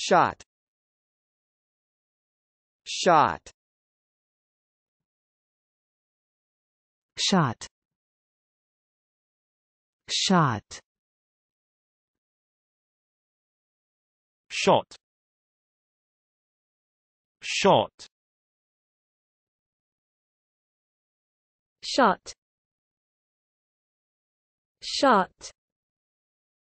shot shot shot shot shot shot shot shot